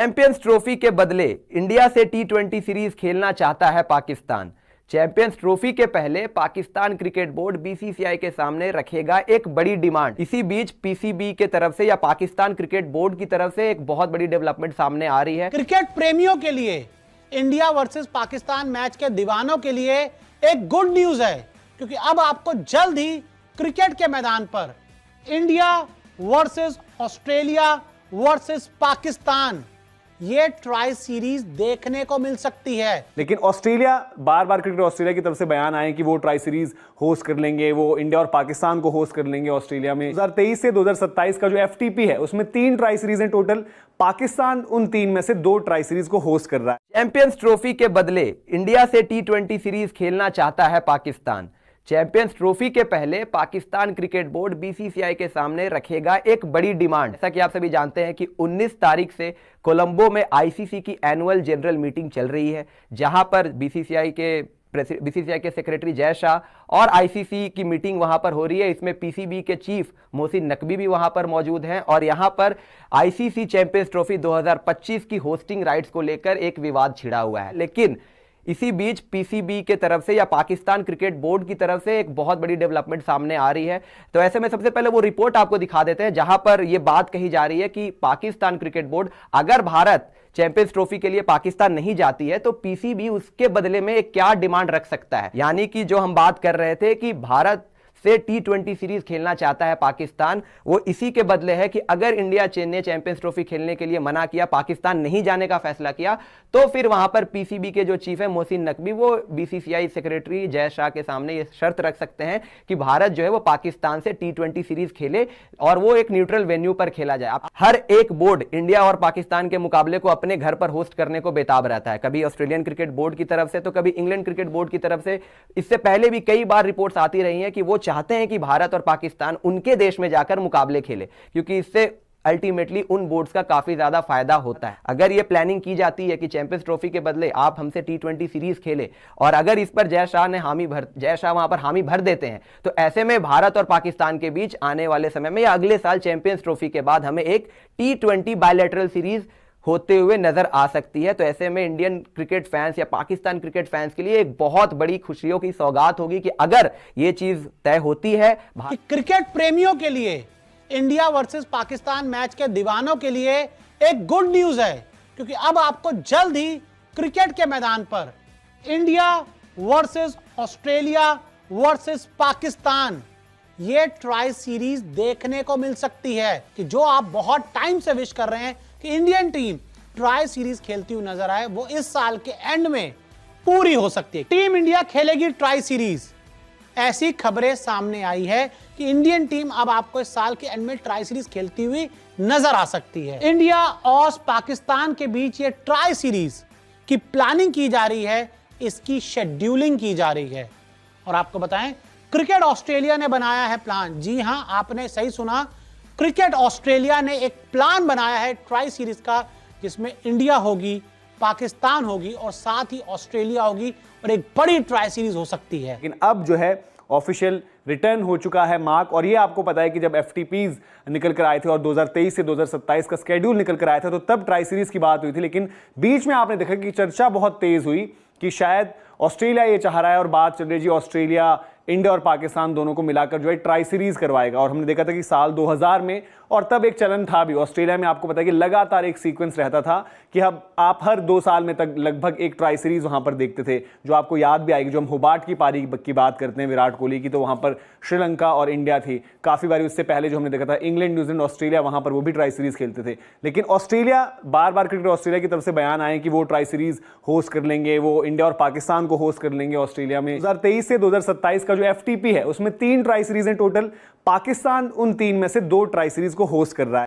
champions trophy के बदले India से टी ट्वेंटी सीरीज खेलना चाहता है पाकिस्तान चैंपियंस ट्रॉफी के पहले पाकिस्तान क्रिकेट बोर्ड बीसीसीआई के सामने रखेगा एक बड़ी डिमांड इसी बीच पीसीबी के तरफ से या पाकिस्तान क्रिकेट बोर्ड की तरफ से एक बहुत बड़ी डेवलपमेंट सामने आ रही है क्रिकेट प्रेमियों के लिए इंडिया वर्सेस पाकिस्तान मैच के दीवानों के लिए एक गुड न्यूज है क्योंकि अब आपको जल्द ही क्रिकेट के मैदान पर India versus Australia versus Pakistan ये ट्राई सीरीज देखने को मिल सकती है लेकिन ऑस्ट्रेलिया बार बार क्रिकेट ऑस्ट्रेलिया की तरफ से बयान आए कि वो ट्राई सीरीज होस्ट कर लेंगे वो इंडिया और पाकिस्तान को होस्ट कर लेंगे ऑस्ट्रेलिया में 2023 से 2027 का जो एफ है उसमें तीन ट्राई सीरीज है टोटल पाकिस्तान उन तीन में से दो ट्राई सीरीज को होस्ट कर रहा है चैंपियंस ट्रॉफी के बदले इंडिया से टी सीरीज खेलना चाहता है पाकिस्तान चैंपियंस ट्रॉफी के पहले पाकिस्तान क्रिकेट बोर्ड बीसीसीआई के सामने रखेगा एक बड़ी डिमांड जैसा कि आप सभी जानते हैं कि 19 तारीख से कोलंबो में आईसीसी की एनुअल जनरल मीटिंग चल रही है जहां पर बीसीसीआई के बीसीसीआई के सेक्रेटरी जय शाह और आईसीसी की मीटिंग वहां पर हो रही है इसमें पीसीबी के चीफ मोहसिन नकवी भी वहां पर मौजूद हैं और यहां पर आईसीसी चैंपियंस ट्रॉफी 2025 की होस्टिंग राइट्स को लेकर एक विवाद छिड़ा हुआ है लेकिन इसी बीच पीसीबी के तरफ से या पाकिस्तान क्रिकेट बोर्ड की तरफ से एक बहुत बड़ी डेवलपमेंट सामने आ रही है तो ऐसे में सबसे पहले वो रिपोर्ट आपको दिखा देते हैं जहां पर यह बात कही जा रही है कि पाकिस्तान क्रिकेट बोर्ड अगर भारत चैंपियंस ट्रॉफी के लिए पाकिस्तान नहीं जाती है तो पीसीबी उसके बदले में क्या डिमांड रख सकता है यानी कि जो हम बात कर रहे थे कि भारत से टी ट्वेंटी सीरीज खेलना चाहता है पाकिस्तान वो इसी के बदले है कि अगर इंडिया चेन्नई चैंपियंस ट्रॉफी खेलने के लिए मना किया पाकिस्तान नहीं जाने का फैसला किया तो फिर वहां पर पीसीबी के जो चीफ है मोहसिन नकवी वो बीसीसीआई सेक्रेटरी जय शाह के सामने ये शर्त रख सकते हैं कि भारत जो है वो पाकिस्तान से टी ट्वेंटी सीरीज खेले और वो एक न्यूट्रल वेन्यू पर खेला जाए हर एक बोर्ड इंडिया और पाकिस्तान के मुकाबले को अपने घर पर होस्ट करने को बेताब रहता है कभी ऑस्ट्रेलियन क्रिकेट बोर्ड की तरफ से तो कभी इंग्लैंड क्रिकेट बोर्ड की तरफ से इससे पहले भी कई बार रिपोर्ट्स आती रही हैं कि वो चाहते हैं कि भारत और पाकिस्तान उनके देश में जाकर मुकाबले खेले क्योंकि इससे अल्टीमेटली उन बोर्ड्स का काफ़ी ज़्यादा फायदा होता है अगर ये प्लानिंग की जाती है कि चैंपियंस ट्रॉफी के बदले आप हमसे टी ट्वेंटी सीरीज खेले और अगर इस पर जय शाह ने हामी भर जय शाह वहां पर हामी भर देते हैं तो ऐसे में भारत और पाकिस्तान के बीच आने वाले समय में या अगले साल चैंपियंस ट्रॉफी के बाद हमें एक टी ट्वेंटी बायोलेटरल सीरीज होते हुए नजर आ सकती है तो ऐसे में इंडियन क्रिकेट फैंस या पाकिस्तान क्रिकेट फैंस के लिए एक बहुत बड़ी खुशियों की सौगात होगी कि अगर ये चीज तय होती है क्रिकेट प्रेमियों के लिए इंडिया वर्सेस पाकिस्तान मैच के दीवानों के लिए एक गुड न्यूज है क्योंकि अब आपको जल्द ही क्रिकेट के मैदान पर India versus Australia versus Pakistan ये ट्राई सीरीज देखने को मिल सकती है कि जो आप बहुत टाइम से विश कर रहे हैं कि इंडियन टीम ट्राई सीरीज खेलती हुई नजर आए वो इस साल के एंड में पूरी हो सकती है टीम इंडिया खेलेगी ट्राई सीरीज ऐसी खबरें सामने आई है कि इंडियन टीम अब आपको इस साल के एंड में ट्राई सीरीज खेलती हुई नजर आ सकती है इंडिया और पाकिस्तान के बीच ये ट्राई सीरीज की प्लानिंग की जा रही है इसकी शेड्यूलिंग की जा रही है और आपको बताएं क्रिकेट ऑस्ट्रेलिया ने बनाया है प्लान जी हां आपने सही सुना क्रिकेट ऑस्ट्रेलिया ने एक प्लान बनाया है ट्राई सीरीज का जिसमें इंडिया होगी पाकिस्तान होगी और साथ ही ऑस्ट्रेलिया होगी और एक बड़ी ट्राई सीरीज हो सकती है लेकिन अब जो है ऑफिशियल रिटर्न हो चुका है मार्क और ये आपको पता है कि जब एफ निकल कर आए थे और 2023 से 2027 का स्केड्यूल निकल कर आया था तो तब ट्राई सीरीज की बात हुई थी लेकिन बीच में आपने देखा कि चर्चा बहुत तेज हुई कि शायद ऑस्ट्रेलिया ये चाह रहा है और बात चल रही जी ऑस्ट्रेलिया इंडिया और पाकिस्तान दोनों को मिलाकर जो है ट्राई सीरीज करवाएगा और हमने देखा था कि साल 2000 में और तब एक चलन था भी ऑस्ट्रेलिया में आपको पता है कि लगातार एक सीक्वेंस रहता था कि अब आप हर दो साल में तक लगभग एक ट्राई सीरीज वहां पर देखते थे जो आपको याद भी आएगी जो हम होबार्ट की पारी की बात करते हैं विराट कोहली की तो वहां पर श्रीलंका और इंडिया थी काफी बारी उससे पहले जो हमने देखा था इंग्लैंड न्यूजीलैंड ऑस्ट्रेलिया वहां पर वो भी ट्राई सीरीज खेलते थे लेकिन ऑस्ट्रेलिया बार बार क्रिकेट ऑस्ट्रेलिया की तरफ से बयान आए कि वो ट्राई सीरीज होस्ट कर लेंगे वो इंडिया और पाकिस्तान को होस्ट कर लेंगे ऑस्ट्रेलिया में दो से दो का का जो एफ है उसमें तीन ट्राई सीरीज है टोटल पाकिस्तान उन तीन में से दो ट्राई सीरीज को होस्ट कर रहा है